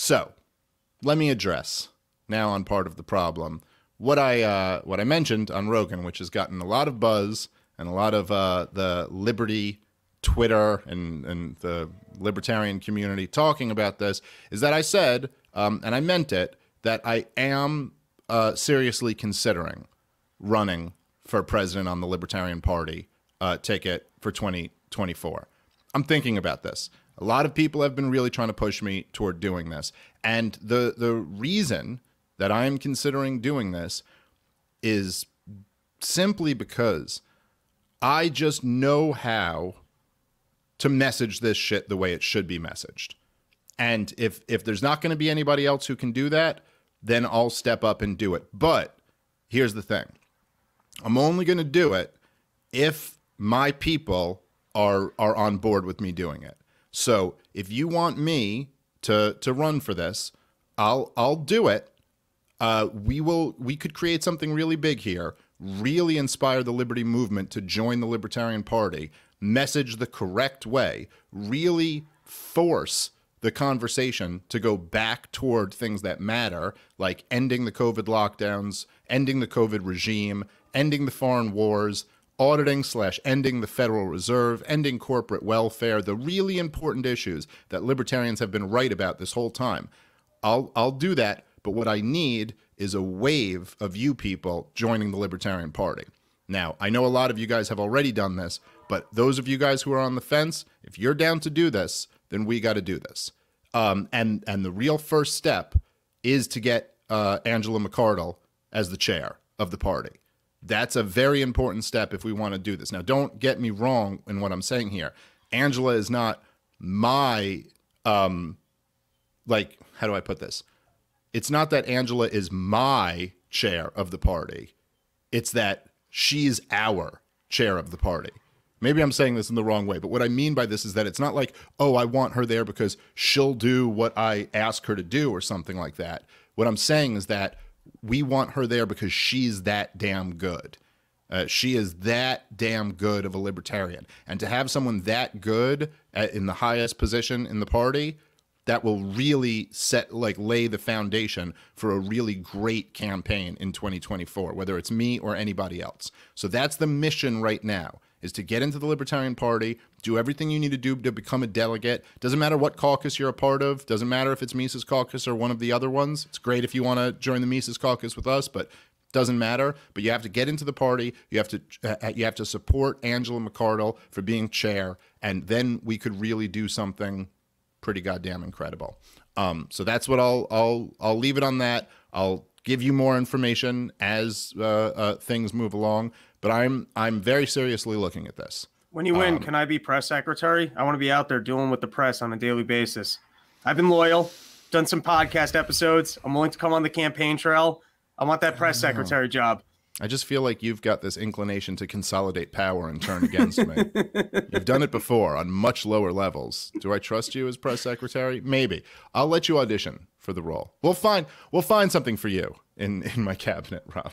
So let me address now on part of the problem what I uh, what I mentioned on Rogan, which has gotten a lot of buzz and a lot of uh, the liberty Twitter and and the libertarian community talking about this, is that I said um, and I meant it that I am uh, seriously considering running for president on the Libertarian Party uh, ticket for 2024. I'm thinking about this. A lot of people have been really trying to push me toward doing this. And the the reason that I'm considering doing this is simply because I just know how to message this shit the way it should be messaged. And if if there's not going to be anybody else who can do that, then I'll step up and do it. But here's the thing. I'm only going to do it if my people are are on board with me doing it. So if you want me to to run for this, I'll I'll do it. Uh, we will we could create something really big here, really inspire the liberty movement to join the Libertarian Party, message the correct way, really force the conversation to go back toward things that matter, like ending the COVID lockdowns, ending the COVID regime, ending the foreign wars, auditing slash ending the Federal Reserve, ending corporate welfare, the really important issues that libertarians have been right about this whole time. I'll, I'll do that, but what I need is a wave of you people joining the Libertarian Party. Now, I know a lot of you guys have already done this, but those of you guys who are on the fence, if you're down to do this, then we got to do this. Um, and and the real first step is to get uh, Angela McCardle as the chair of the party. That's a very important step if we want to do this. Now, don't get me wrong in what I'm saying here. Angela is not my, um, like, how do I put this? It's not that Angela is my chair of the party, it's that she's our chair of the party. Maybe I'm saying this in the wrong way, but what I mean by this is that it's not like, oh, I want her there because she'll do what I ask her to do or something like that. What I'm saying is that we want her there because she's that damn good. Uh, she is that damn good of a libertarian. And to have someone that good at, in the highest position in the party that will really set like lay the foundation for a really great campaign in 2024 whether it's me or anybody else so that's the mission right now is to get into the libertarian party do everything you need to do to become a delegate doesn't matter what caucus you're a part of doesn't matter if it's mises caucus or one of the other ones it's great if you want to join the mises caucus with us but doesn't matter but you have to get into the party you have to uh, you have to support angela mccardle for being chair and then we could really do something pretty goddamn incredible. Um, so that's what I'll I'll I'll leave it on that. I'll give you more information as uh, uh, things move along. But I'm I'm very seriously looking at this. When you win, um, can I be press secretary? I want to be out there dealing with the press on a daily basis. I've been loyal, done some podcast episodes. I'm willing to come on the campaign trail. I want that press secretary job. I just feel like you've got this inclination to consolidate power and turn against me. you've done it before on much lower levels. Do I trust you as press secretary? Maybe. I'll let you audition for the role. We'll find we'll find something for you in in my cabinet, Rob.